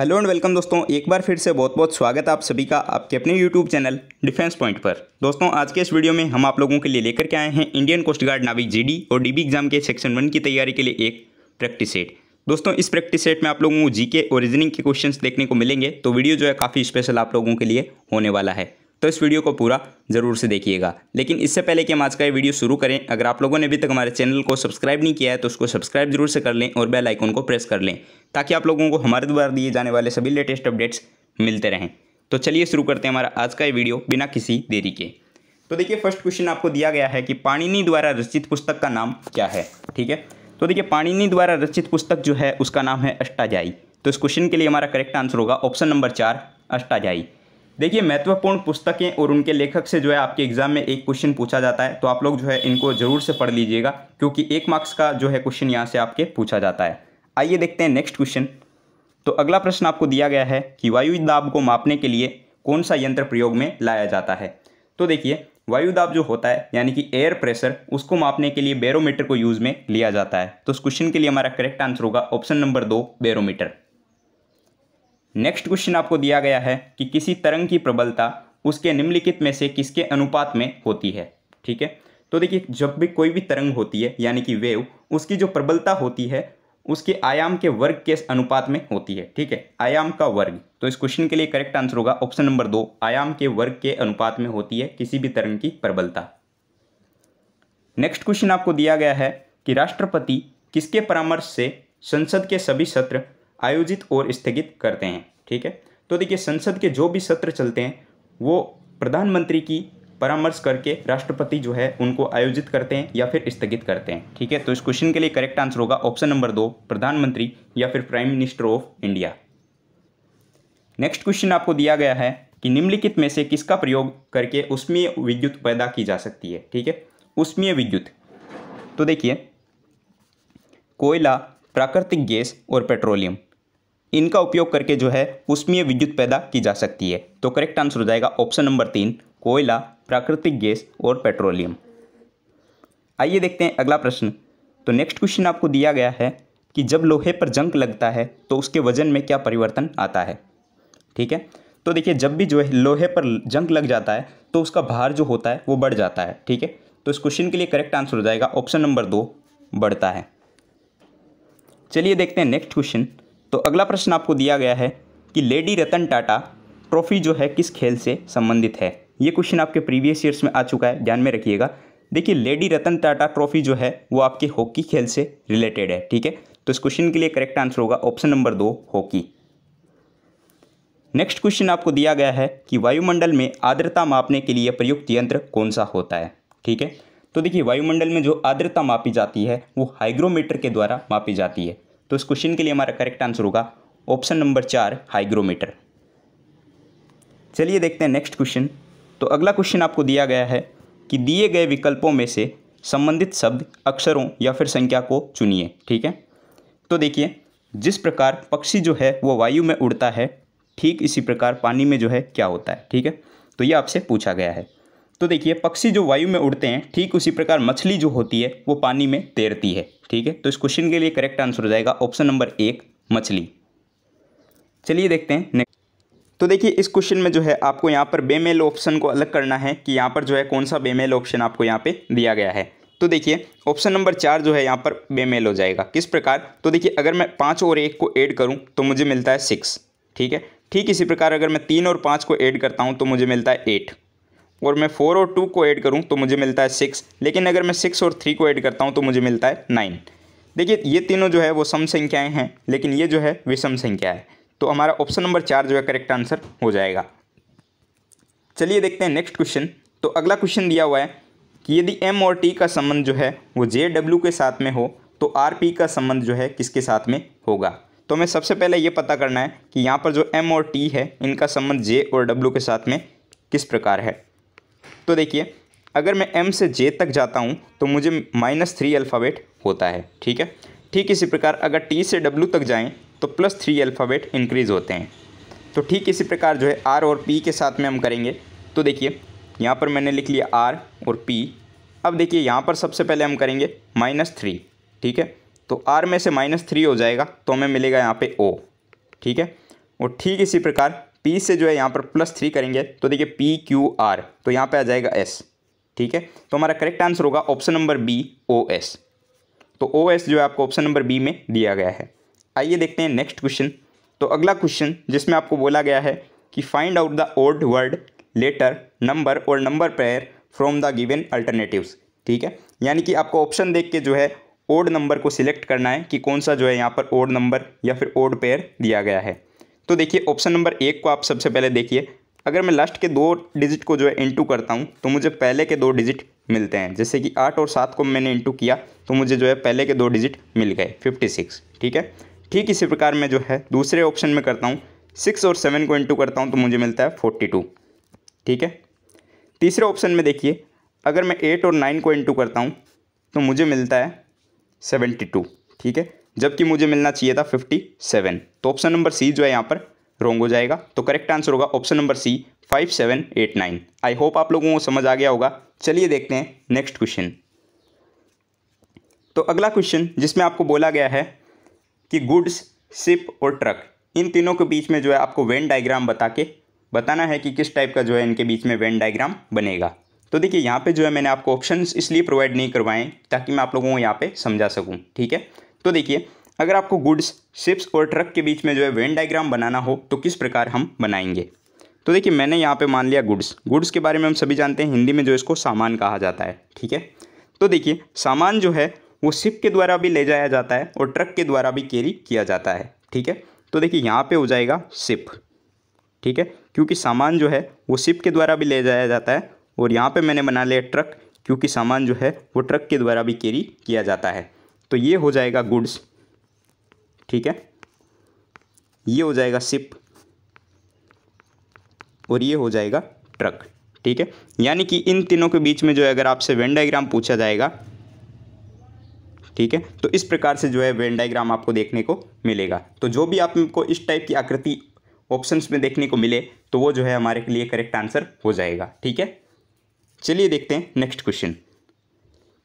hello and welcome दोस्तों एक बार फिर से बहुत बहुत स्वागत है आप सभी का आपके अपने यूट्यूब चैनल डिफेंस पॉइंट पर दोस्तों आज के इस वीडियो में हम आप लोगों के लिए लेकर के आए हैं इंडियन कोस्ट गार्ड नाविक जीडी और डीबी एग्जाम के सेक्शन वन की तैयारी के लिए एक प्रैक्टिस सेट दोस्तों इस प्रैक्टिस सेट में आप लोगों को जी और रीजनिंग के क्वेश्चन देखने को मिलेंगे तो वीडियो जो है काफ़ी स्पेशल आप लोगों के लिए होने वाला है तो इस वीडियो को पूरा ज़रूर से देखिएगा लेकिन इससे पहले कि हम आज का ये वीडियो शुरू करें अगर आप लोगों ने अभी तक हमारे चैनल को सब्सक्राइब नहीं किया है तो उसको सब्सक्राइब जरूर से कर लें और बेल आइकन को प्रेस कर लें ताकि आप लोगों को हमारे द्वारा दिए जाने वाले सभी लेटेस्ट अपडेट्स मिलते रहें तो चलिए शुरू करते हैं हमारा आज का ये वीडियो बिना किसी देरी के तो देखिए फर्स्ट क्वेश्चन आपको दिया गया है कि पाणिनी द्वारा रचित पुस्तक का नाम क्या है ठीक है तो देखिए पाणिनी द्वारा रचित पुस्तक जो है उसका नाम है अष्टाजाई तो इस क्वेश्चन के लिए हमारा करेक्ट आंसर होगा ऑप्शन नंबर चार अष्टाजाई देखिए महत्वपूर्ण पुस्तकें और उनके लेखक से जो है आपके एग्जाम में एक क्वेश्चन पूछा जाता है तो आप लोग जो है इनको जरूर से पढ़ लीजिएगा क्योंकि एक मार्क्स का जो है क्वेश्चन यहाँ से आपके पूछा जाता है आइए देखते हैं नेक्स्ट क्वेश्चन तो अगला प्रश्न आपको दिया गया है कि वायु दाब को मापने के लिए कौन सा यंत्र प्रयोग में लाया जाता है तो देखिए वायु दाब जो होता है यानी कि एयर प्रेशर उसको मापने के लिए बैरोमीटर को यूज़ में लिया जाता है तो उस क्वेश्चन के लिए हमारा करेक्ट आंसर होगा ऑप्शन नंबर दो बैरोमीटर नेक्स्ट क्वेश्चन आपको दिया गया है कि किसी तरंग की प्रबलता उसके निम्नलिखित में से किसके अनुपात में होती है ठीक है तो देखिए जब भी कोई भी तरंग होती है यानी कि वेव उसकी जो प्रबलता होती है उसके आयाम के वर्ग के अनुपात में होती है ठीक है आयाम का वर्ग तो इस क्वेश्चन के लिए करेक्ट आंसर होगा ऑप्शन नंबर दो आयाम के वर्ग के अनुपात में होती है किसी भी तरंग की प्रबलता नेक्स्ट क्वेश्चन आपको दिया गया है कि राष्ट्रपति किसके परामर्श से संसद के सभी सत्र आयोजित और स्थगित करते हैं ठीक है तो देखिए संसद के जो भी सत्र चलते हैं वो प्रधानमंत्री की परामर्श करके राष्ट्रपति जो है उनको आयोजित करते हैं या फिर स्थगित करते हैं ठीक है तो इस क्वेश्चन के लिए करेक्ट आंसर होगा ऑप्शन नंबर दो प्रधानमंत्री या फिर prime minister of India next question आपको दिया गया है कि निम्नलिखित में से किसका प्रयोग करके उष्मीय विद्युत पैदा की जा सकती है ठीक है उष्मीय विद्युत तो देखिए कोयला प्राकृतिक गैस और पेट्रोलियम इनका उपयोग करके जो है उसमें विद्युत पैदा की जा सकती है तो करेक्ट आंसर हो जाएगा ऑप्शन नंबर तीन कोयला प्राकृतिक गैस और पेट्रोलियम आइए देखते हैं अगला प्रश्न तो नेक्स्ट क्वेश्चन आपको दिया गया है कि जब लोहे पर जंक लगता है तो उसके वजन में क्या परिवर्तन आता है ठीक है तो देखिए जब भी जो है लोहे पर जंक लग जाता है तो उसका भार जो होता है वो बढ़ जाता है ठीक है तो इस क्वेश्चन के लिए करेक्ट आंसर हो जाएगा ऑप्शन नंबर दो बढ़ता है चलिए देखते हैं नेक्स्ट क्वेश्चन तो अगला प्रश्न आपको दिया गया है कि लेडी रतन टाटा ट्रॉफी जो है किस खेल से संबंधित है ये क्वेश्चन आपके प्रीवियस ईयर्स में आ चुका है ध्यान में रखिएगा देखिए लेडी रतन टाटा ट्रॉफी जो है वो आपके हॉकी खेल से रिलेटेड है ठीक है तो इस क्वेश्चन के लिए करेक्ट आंसर होगा ऑप्शन नंबर दो हॉकी नेक्स्ट क्वेश्चन आपको दिया गया है कि वायुमंडल में आर्द्रता मापने के लिए प्रयुक्त यंत्र कौन सा होता है ठीक है तो देखिए वायुमंडल में जो आर्द्रता मापी जाती है वो हाइग्रोमीटर के द्वारा मापी जाती है तो इस क्वेश्चन के लिए हमारा करेक्ट आंसर होगा ऑप्शन नंबर चार हाइग्रोमीटर चलिए देखते हैं नेक्स्ट क्वेश्चन तो अगला क्वेश्चन आपको दिया गया है कि दिए गए विकल्पों में से संबंधित शब्द अक्षरों या फिर संख्या को चुनिए ठीक है तो देखिए जिस प्रकार पक्षी जो है वो वायु में उड़ता है ठीक इसी प्रकार पानी में जो है क्या होता है ठीक है तो ये आपसे पूछा गया है तो देखिए पक्षी जो वायु में उड़ते हैं ठीक उसी प्रकार मछली जो होती है वो पानी में तैरती है ठीक है तो इस क्वेश्चन के लिए करेक्ट आंसर हो जाएगा ऑप्शन नंबर एक मछली चलिए देखते हैं नेक्स्ट तो देखिए इस क्वेश्चन में जो है आपको यहाँ पर बेमेल ऑप्शन को अलग करना है कि यहाँ पर जो है कौन सा बेमेल ऑप्शन आपको यहाँ पे दिया गया है तो देखिए ऑप्शन नंबर चार जो है यहाँ पर बेमेल हो जाएगा किस प्रकार तो देखिए अगर मैं पाँच और एक को ऐड करूँ तो मुझे मिलता है सिक्स ठीक है ठीक इसी प्रकार अगर मैं तीन और पाँच को ऐड करता हूँ तो मुझे मिलता है एट और मैं फोर और टू को ऐड करूँ तो मुझे मिलता है सिक्स लेकिन अगर मैं सिक्स और थ्री को ऐड करता हूँ तो मुझे मिलता है नाइन देखिए ये तीनों जो है वो सम संख्याएँ हैं लेकिन ये जो है विषम संख्या है तो हमारा ऑप्शन नंबर चार जो है करेक्ट आंसर हो जाएगा चलिए देखते हैं नेक्स्ट क्वेश्चन तो अगला क्वेश्चन दिया हुआ है कि यदि एम और टी का संबंध जो है वो जे डब्ल्यू के साथ में हो तो आर पी का संबंध जो है किसके साथ में होगा तो हमें सबसे पहले ये पता करना है कि यहाँ पर जो एम और टी है इनका संबंध जे और डब्ल्यू के साथ में किस प्रकार है तो देखिए अगर मैं एम से जे तक जाता हूँ तो मुझे माइनस थ्री अल्फ़ावेट होता है ठीक है ठीक इसी प्रकार अगर टी से डब्ल्यू तक जाएँ तो प्लस थ्री अल्फ़ावेट इंक्रीज़ होते हैं तो ठीक इसी प्रकार जो है आर और पी के साथ में हम करेंगे तो देखिए यहाँ पर मैंने लिख लिया आर और पी अब देखिए यहाँ पर सबसे पहले हम करेंगे माइनस थ्री ठीक है तो आर में से माइनस थ्री हो जाएगा तो हमें मिलेगा यहाँ पे ओ ठीक है और ठीक इसी प्रकार पी से जो है यहाँ पर प्लस थ्री करेंगे तो देखिए पी क्यू आर तो यहाँ पे आ जाएगा एस ठीक है तो हमारा करेक्ट आंसर होगा option number B O S तो ओ एस जो है आपको ऑप्शन नंबर बी में दिया गया है आइए देखते हैं नेक्स्ट क्वेश्चन तो अगला क्वेश्चन जिसमें आपको बोला गया है कि find out the odd word letter number और number pair from the given alternatives ठीक है यानी कि आपको ऑप्शन देख के जो है ओड नंबर को सिलेक्ट करना है कि कौन सा जो है यहाँ पर ओड नंबर या फिर ओड पेयर दिया गया है तो देखिए ऑप्शन नंबर एक को आप सबसे पहले देखिए अगर मैं लास्ट के दो डिजिट को जो है इंटू करता हूँ तो मुझे पहले के दो डिजिट मिलते हैं जैसे कि आठ और सात को मैंने इंटू किया तो मुझे जो है पहले के दो डिजिट मिल गए फिफ्टी सिक्स ठीक है ठीक इसी प्रकार मैं जो है दूसरे ऑप्शन में करता हूँ सिक्स और सेवन को इंटू करता हूँ तो मुझे मिलता है फोर्टी टू ठीक है तीसरे ऑप्शन में देखिए अगर मैं एट और नाइन को इंटू करता हूँ तो मुझे मिलता है सेवेंटी टू ठीक है जबकि मुझे मिलना चाहिए था फिफ्टी सेवन तो ऑप्शन नंबर सी जो है यहाँ पर रोंग हो जाएगा तो करेक्ट आंसर होगा option number C five seven eight nine I hope आप लोगों को समझ आ गया होगा चलिए देखते हैं नेक्स्ट क्वेश्चन तो अगला क्वेश्चन जिसमें आपको बोला गया है कि गुड्स सिप और ट्रक इन तीनों के बीच में जो है आपको वेन डायग्राम बता के बताना है कि किस टाइप का जो है इनके बीच में वेन डायग्राम बनेगा तो देखिए यहाँ पे जो है मैंने आपको ऑप्शंस इसलिए प्रोवाइड नहीं करवाएं ताकि मैं आप लोगों को यहाँ पे समझा सकूँ ठीक है तो देखिए अगर आपको गुड्स शिप्स और ट्रक के बीच में जो है वेन डायग्राम बनाना हो तो किस प्रकार हम बनाएंगे तो देखिए मैंने यहाँ पे मान लिया गुड्स गुड्स के बारे में हम सभी जानते हैं हिंदी में जो इसको सामान कहा जाता है ठीक है तो देखिए सामान जो है वो शिप के द्वारा भी ले जाया जाता है और ट्रक के द्वारा भी कैरी किया जाता है ठीक है तो देखिए यहाँ पर हो जाएगा शिप ठीक है क्योंकि सामान जो है वो शिप के द्वारा भी ले जाया जाता है और यहाँ पर मैंने बना लिया ट्रक क्योंकि सामान जो है वो ट्रक के द्वारा भी कैरी किया जाता है तो ये हो जाएगा गुड्स ठीक है ये हो जाएगा सिप और ये हो जाएगा ट्रक ठीक है यानी कि इन तीनों के बीच में जो है अगर आपसे वेन डायग्राम पूछा जाएगा ठीक है तो इस प्रकार से जो है वेन डायग्राम आपको देखने को मिलेगा तो जो भी आपको इस टाइप की आकृति ऑप्शंस में देखने को मिले तो वो जो है हमारे लिए करेक्ट आंसर हो जाएगा ठीक है चलिए देखते हैं नेक्स्ट क्वेश्चन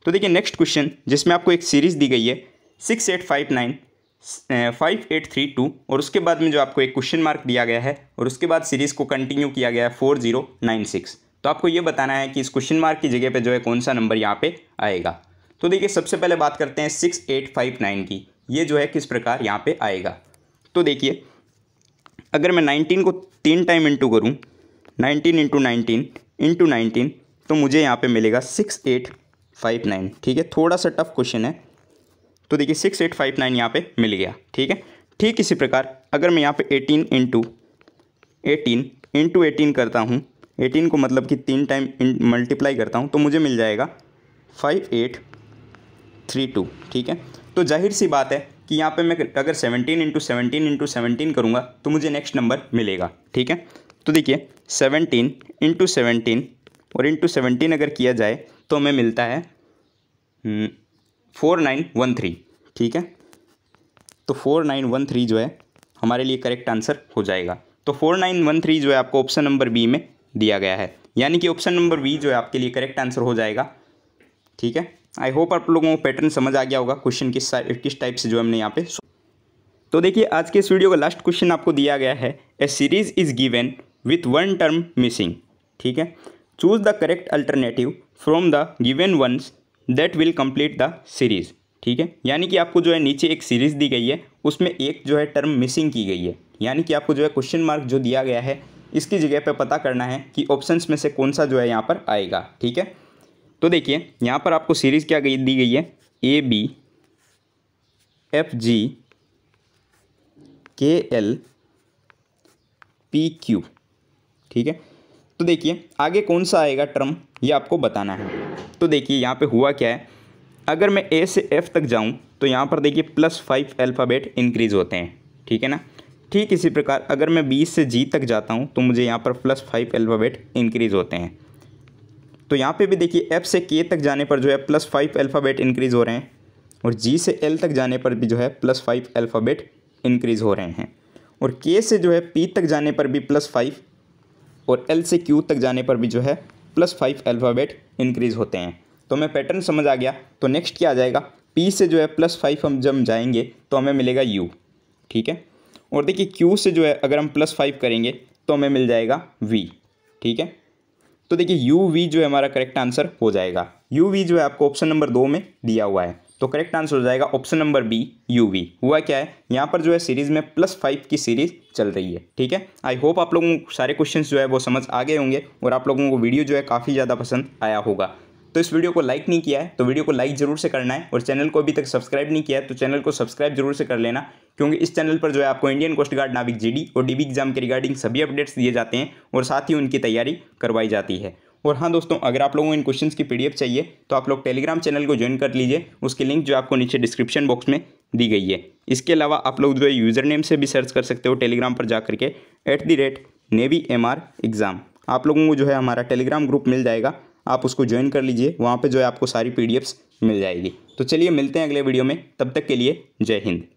तो देखिए नेक्स्ट क्वेश्चन जिसमें आपको एक सीरीज़ दी गई है six eight five nine five eight three two और उसके बाद में जो आपको एक क्वेश्चन मार्क दिया गया है और उसके बाद सीरीज़ को कंटिन्यू किया गया है फोर जीरो नाइन सिक्स तो आपको ये बताना है कि इस क्वेश्चन मार्क की जगह पे जो है कौन सा नंबर यहाँ पे आएगा तो देखिए सबसे पहले बात करते हैं सिक्स एट फाइव नाइन की ये जो है किस प्रकार यहाँ पर आएगा तो देखिए अगर मैं नाइनटीन को तीन टाइम इंटू करूँ nineteen into nineteen into nineteen तो मुझे यहाँ पे मिलेगा सिक्स एट फाइव नाइन ठीक है थोड़ा सा टफ क्वेश्चन है तो देखिए सिक्स एट फाइव नाइन यहाँ पे मिल गया ठीक है ठीक इसी प्रकार अगर मैं यहाँ पे eighteen into eighteen into eighteen करता हूँ एटीन को मतलब कि तीन टाइम मल्टीप्लाई करता हूँ तो मुझे मिल जाएगा फाइव एट थ्री टू ठीक है तो जाहिर सी बात है कि यहाँ पे मैं अगर seventeen into seventeen into seventeen करूँगा तो मुझे नेक्स्ट नंबर मिलेगा ठीक है तो देखिए सेवनटीन इंटू सेवनटीन और इंटू सेवनटीन अगर किया जाए तो हमें मिलता है हम्म, फोर नाइन वन थ्री ठीक है तो फोर नाइन वन थ्री जो है हमारे लिए करेक्ट आंसर हो जाएगा तो फोर नाइन वन थ्री जो है आपको ऑप्शन नंबर बी में दिया गया है यानी कि ऑप्शन नंबर बी जो है आपके लिए करेक्ट आंसर हो जाएगा ठीक है आई होप आप लोगों को पैटर्न समझ आ गया होगा क्वेश्चन किस किस टाइप से जो हमने यहाँ पे तो देखिए आज के इस वीडियो का लास्ट क्वेश्चन आपको दिया गया है a series is given with one term missing ठीक है choose the correct alternative from the given ones that will complete the series ठीक है यानी कि आपको जो है नीचे एक सीरीज़ दी गई है उसमें एक जो है टर्म मिसिंग की गई है यानी कि आपको जो है क्वेश्चन मार्क जो दिया गया है इसकी जगह पे पता करना है कि ऑप्शंस में से कौन सा जो है यहाँ पर आएगा ठीक है तो देखिए यहाँ पर आपको सीरीज़ क्या गई दी गई है ए बी एफ जी के एल पी क्यू ठीक है तो देखिए आगे कौन सा आएगा टर्म ये आपको बताना है तो देखिए यहाँ पे हुआ क्या है अगर मैं ए से एफ तक जाऊँ तो यहाँ पर देखिए प्लस फाइव अल्फ़ाबेट इंक्रीज होते हैं ठीक है ना ठीक इसी प्रकार अगर मैं बी से जी तक जाता हूँ तो मुझे यहाँ पर प्लस फाइव अल्फ़ाबेट इंक्रीज होते हैं तो यहाँ पे भी देखिए एफ से के तक जाने पर जो है प्लस फाइव अल्फ़ाबेट इंक्रीज हो रहे हैं और जी से एल तक जाने पर भी जो है प्लस फाइव अल्फ़ाबेट इंक्रीज हो रहे हैं और के से जो है पी तक जाने पर भी प्लस फाइव और एल से क्यू तक जाने पर भी जो है प्लस फाइव अल्फ़ाबेट इंक्रीज़ होते हैं तो हमें पैटर्न समझ आ गया तो नेक्स्ट क्या आ जाएगा पी से जो है प्लस फाइव हम जब जाएंगे तो हमें मिलेगा यू ठीक है और देखिए क्यू से जो है अगर हम प्लस फाइव करेंगे तो हमें मिल जाएगा वी ठीक है तो देखिए यू वी जो है हमारा करेक्ट आंसर हो जाएगा यू वी जो है आपको ऑप्शन नंबर दो में दिया हुआ है तो करेक्ट आंसर हो जाएगा ऑप्शन नंबर बी यूवी हुआ क्या है यहाँ पर जो है सीरीज में प्लस फाइव की सीरीज चल रही है ठीक है आई होप आप लोगों को सारे क्वेश्चन जो है वो समझ आ गए होंगे और आप लोगों को वीडियो जो है काफ़ी ज़्यादा पसंद आया होगा तो इस वीडियो को लाइक नहीं किया है तो वीडियो को लाइक जरूर से करना है और चैनल को अभी तक सब्सक्राइब नहीं किया है तो चैनल को सब्सक्राइब जरूर से कर लेना क्योंकि इस चैनल पर जो है आपको इंडियन कोस्ट गार्ड नाविक जीडी और डीबी एग्जाम के रिगार्डिंग सभी अपडेट्स दिए जाते हैं और साथ ही उनकी तैयारी करवाई जाती है और हाँ दोस्तों अगर आप लोगों को इन क्वेश्चन की पी चाहिए तो आप लोग टेलीग्राम चैनल को ज्वाइन कर लीजिए उसकी लिंक जो आपको नीचे डिस्क्रिप्शन बॉक्स में दी गई है इसके अलावा आप लोग जो है यूज़र नेम से भी सर्च कर सकते हो टेलीग्राम पर जा करके at the rate navy M R exam आप लोगों को जो है हमारा टेलीग्राम ग्रुप मिल जाएगा आप उसको ज्वाइन कर लीजिए वहाँ पर जो है आपको सारी पी मिल जाएगी तो चलिए मिलते हैं अगले वीडियो में तब तक के लिए जय हिंद